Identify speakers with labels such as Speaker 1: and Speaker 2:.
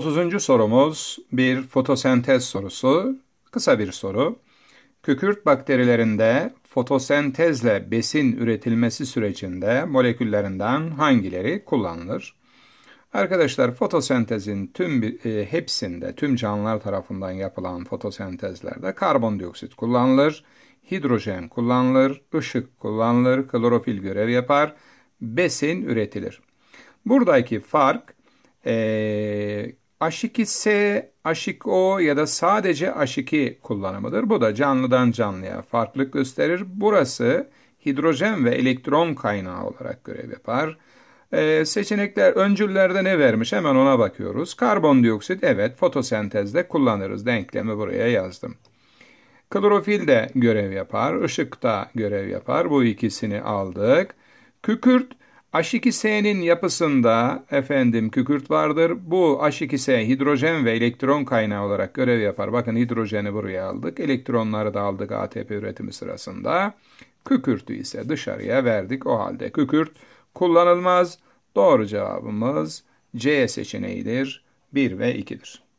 Speaker 1: 30. sorumuz bir fotosentez sorusu. Kısa bir soru. Kükürt bakterilerinde fotosentezle besin üretilmesi sürecinde moleküllerinden hangileri kullanılır? Arkadaşlar fotosentezin tüm e, hepsinde tüm canlılar tarafından yapılan fotosentezlerde karbondioksit kullanılır, hidrojen kullanılır, ışık kullanılır, klorofil görev yapar, besin üretilir. Buradaki fark e, aşiki S, aşik O ya da sadece aşiki kullanımıdır. Bu da canlıdan canlıya farklılık gösterir. Burası hidrojen ve elektron kaynağı olarak görev yapar. Ee, seçenekler öncüllerde ne vermiş hemen ona bakıyoruz. Karbondioksit evet fotosentezde kullanırız. Denklemi buraya yazdım. Klorofil de görev yapar. ışık da görev yapar. Bu ikisini aldık. Kükürt H2S'nin yapısında efendim kükürt vardır. Bu H2S hidrojen ve elektron kaynağı olarak görev yapar. Bakın hidrojeni buraya aldık. Elektronları da aldık ATP üretimi sırasında. Kükürtü ise dışarıya verdik. O halde kükürt kullanılmaz. Doğru cevabımız C seçeneğidir. 1 ve 2'dir.